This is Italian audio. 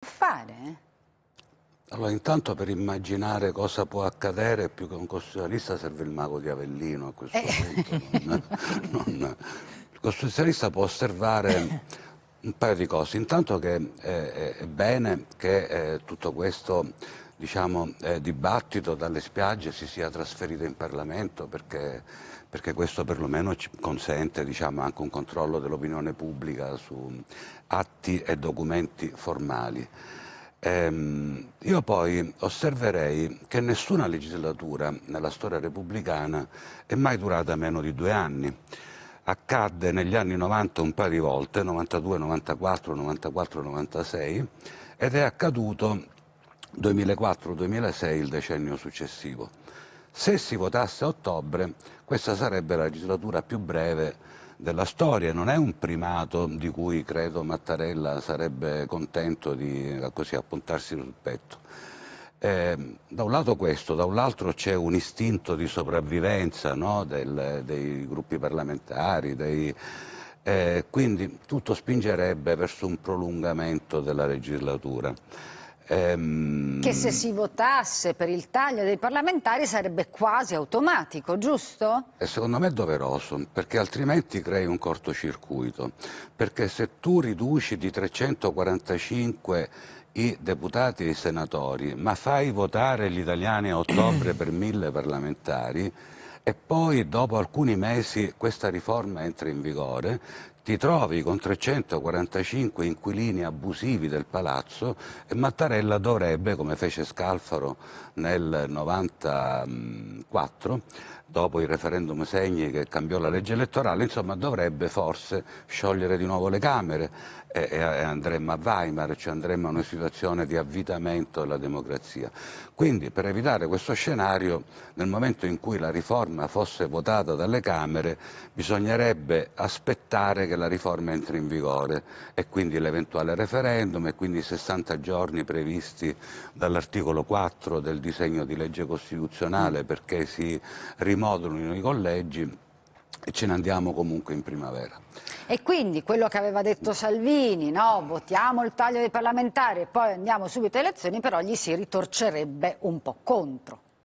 fare? Allora, intanto per immaginare cosa può accadere, più che un costituzionalista serve il mago di Avellino a questo eh. punto. Non, non, il costituzionalista può osservare un paio di cose. Intanto che eh, è bene che eh, tutto questo diciamo, eh, dibattito dalle spiagge si sia trasferito in Parlamento perché, perché questo perlomeno ci consente diciamo, anche un controllo dell'opinione pubblica su atti e documenti formali. Ehm, io poi osserverei che nessuna legislatura nella storia repubblicana è mai durata meno di due anni accadde negli anni 90 un paio di volte, 92, 94, 94, 96, ed è accaduto 2004-2006 il decennio successivo. Se si votasse a ottobre, questa sarebbe la legislatura più breve della storia, non è un primato di cui credo Mattarella sarebbe contento di così, appuntarsi sul petto. Eh, da un lato questo, dall'altro c'è un istinto di sopravvivenza no, del, dei gruppi parlamentari, dei, eh, quindi tutto spingerebbe verso un prolungamento della legislatura. Ehm... Che se si votasse per il taglio dei parlamentari sarebbe quasi automatico, giusto? E secondo me è doveroso, perché altrimenti crei un cortocircuito. Perché se tu riduci di 345 i deputati e i senatori, ma fai votare gli italiani a ottobre per mille parlamentari, e poi dopo alcuni mesi questa riforma entra in vigore, ti trovi con 345 inquilini abusivi del palazzo e Mattarella dovrebbe, come fece Scalfaro nel 94, dopo il referendum Segni che cambiò la legge elettorale, insomma dovrebbe forse sciogliere di nuovo le Camere e, e andremmo a Weimar, ci andremmo a una situazione di avvitamento della democrazia. Quindi per evitare questo scenario, nel momento in cui la riforma fosse votata dalle Camere, bisognerebbe aspettare che la riforma entri in vigore e quindi l'eventuale referendum e quindi i 60 giorni previsti dall'articolo 4 del disegno di legge costituzionale perché si rimodulino i collegi e ce ne andiamo comunque in primavera. E quindi quello che aveva detto Salvini, no? votiamo il taglio dei parlamentari e poi andiamo subito alle elezioni, però gli si ritorcerebbe un po' contro.